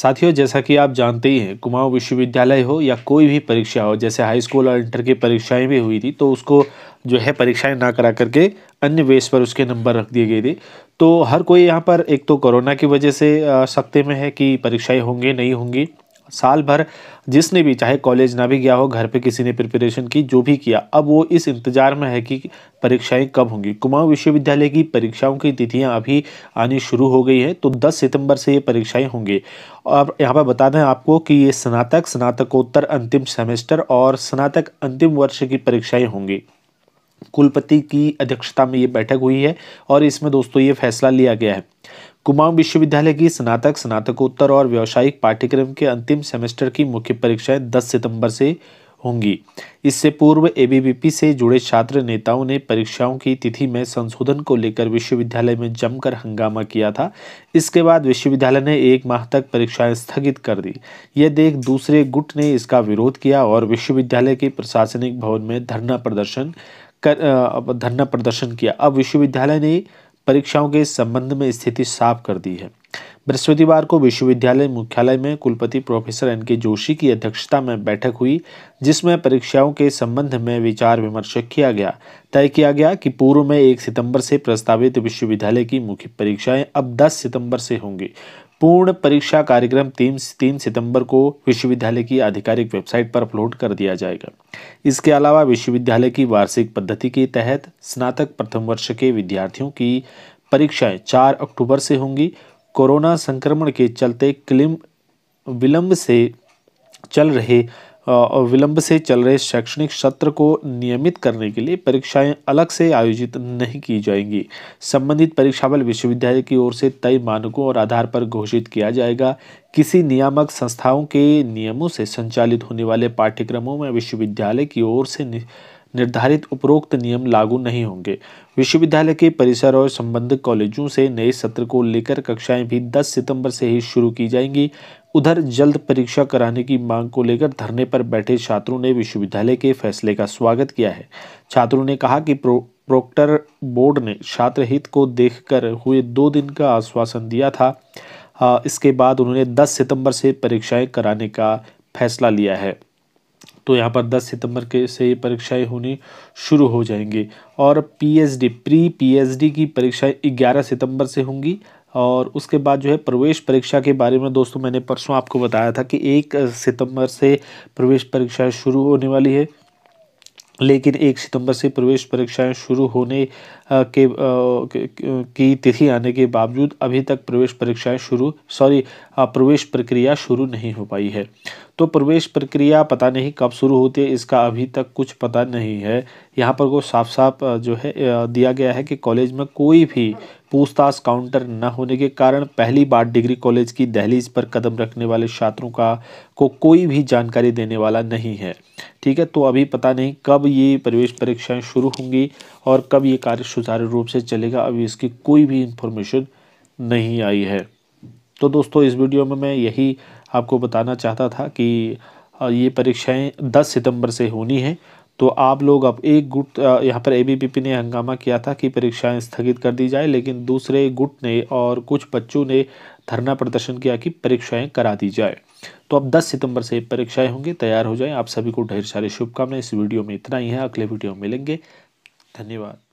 साथियों जैसा कि आप जानते ही हैं कुमाऊं विश्वविद्यालय हो या कोई भी परीक्षा हो जैसे हाई स्कूल और इंटर की परीक्षाएं भी हुई थी तो उसको जो है परीक्षाएं ना करा करके अन्य बेस पर उसके नंबर रख दिए गए थे तो हर कोई यहाँ पर एक तो कोरोना की वजह से सकते में है कि परीक्षाएं होंगी नहीं होंगी साल भर जिसने भी चाहे कॉलेज ना भी गया हो घर पे किसी ने प्रिपरेशन की जो भी किया अब वो इस इंतजार में है कि परीक्षाएं कब होंगी कुमाऊं विश्वविद्यालय की परीक्षाओं की तिथियां अभी आनी शुरू हो गई हैं तो 10 सितंबर से ये परीक्षाएं होंगी और यहाँ पर बता दें आपको कि ये स्नातक स्नातकोत्तर अंतिम सेमेस्टर और स्नातक अंतिम वर्ष की परीक्षाएँ होंगी कुलपति की अध्यक्षता में ये बैठक हुई है और इसमें दोस्तों ये फैसला लिया गया है कुमाऊं विश्वविद्यालय की स्नातक स्नातकोत्तर और व्यावसायिक पाठ्यक्रम के अंतिम सेमेस्टर की मुख्य परीक्षाएं 10 सितंबर से होंगी इससे पूर्व ए से जुड़े छात्र नेताओं ने परीक्षाओं की तिथि में संशोधन को लेकर विश्वविद्यालय में जमकर हंगामा किया था इसके बाद विश्वविद्यालय ने एक माह तक परीक्षाएं स्थगित कर दी यह देख दूसरे गुट ने इसका विरोध किया और विश्वविद्यालय के प्रशासनिक भवन में धरना प्रदर्शन कर धरना प्रदर्शन किया अब विश्वविद्यालय ने परीक्षाओं के संबंध में स्थिति साफ कर दी है बृहस्पतिवार को विश्वविद्यालय मुख्यालय में कुलपति प्रोफेसर एन के जोशी की अध्यक्षता में बैठक हुई जिसमें परीक्षाओं के संबंध में विचार विमर्श किया गया तय किया गया कि पूर्व में एक सितंबर से प्रस्तावित विश्वविद्यालय की मुख्य परीक्षाएं अब 10 सितंबर से होंगी पूर्ण परीक्षा कार्यक्रम तीन तीन सितंबर को विश्वविद्यालय की आधिकारिक वेबसाइट पर अपलोड कर दिया जाएगा इसके अलावा विश्वविद्यालय की वार्षिक पद्धति के तहत स्नातक प्रथम वर्ष के विद्यार्थियों की परीक्षाएं 4 अक्टूबर से होंगी कोरोना संक्रमण के चलते क्लिम विलंब से चल रहे विलंब से चल रहे शैक्षणिक सत्र को नियमित करने के लिए परीक्षाएं अलग से आयोजित नहीं की जाएंगी संबंधित परीक्षा बल विश्वविद्यालय की ओर से तय मानकों और आधार पर घोषित किया जाएगा किसी नियामक संस्थाओं के नियमों से संचालित होने वाले पाठ्यक्रमों में विश्वविद्यालय की ओर से निर्धारित उपरोक्त नियम लागू नहीं होंगे विश्वविद्यालय के परिसर और संबंधित कॉलेजों से नए सत्र को लेकर कक्षाएं भी 10 सितंबर से ही शुरू की जाएंगी उधर जल्द परीक्षा कराने की मांग को लेकर धरने पर बैठे छात्रों ने विश्वविद्यालय के फैसले का स्वागत किया है छात्रों ने कहा कि प्रो प्रोक्टर बोर्ड ने छात्र हित को देखकर हुए दो दिन का आश्वासन दिया था इसके बाद उन्होंने 10 सितंबर से परीक्षाएं कराने का फैसला लिया है तो यहाँ पर 10 सितंबर के से ये परीक्षाएं होनी शुरू हो जाएंगी और पीएचडी प्री पीएचडी की परीक्षाएं 11 सितंबर से होंगी और उसके बाद जो है प्रवेश परीक्षा के बारे में दोस्तों मैंने परसों आपको बताया था कि एक सितंबर से प्रवेश परीक्षाएँ शुरू होने वाली है लेकिन एक सितंबर से प्रवेश परीक्षाएं शुरू होने के की तिथि आने के बावजूद अभी तक प्रवेश परीक्षाएं शुरू सॉरी प्रवेश प्रक्रिया शुरू नहीं हो पाई है तो प्रवेश प्रक्रिया पता नहीं कब शुरू होती है इसका अभी तक कुछ पता नहीं है यहाँ पर वो साफ साफ जो है दिया गया है कि कॉलेज में कोई भी पूछताछ काउंटर न होने के कारण पहली बार डिग्री कॉलेज की दहलीज पर कदम रखने वाले छात्रों का को कोई भी जानकारी देने वाला नहीं है ठीक है तो अभी पता नहीं कब ये प्रवेश परीक्षाएं शुरू होंगी और कब ये कार्य सुचारू रूप से चलेगा अभी इसकी कोई भी इन्फॉर्मेशन नहीं आई है तो दोस्तों इस वीडियो में मैं यही आपको बताना चाहता था कि ये परीक्षाएं 10 सितंबर से होनी हैं तो आप लोग अब एक गुट यहाँ पर ए ने हंगामा किया था कि परीक्षाएं स्थगित कर दी जाए लेकिन दूसरे गुट ने और कुछ बच्चों ने धरना प्रदर्शन किया कि परीक्षाएं करा दी जाए तो अब 10 सितंबर से परीक्षाएं होंगी तैयार हो जाएं आप सभी को ढेर सारी शुभकामनाएं इस वीडियो में इतना ही है अगले वीडियो में मिलेंगे धन्यवाद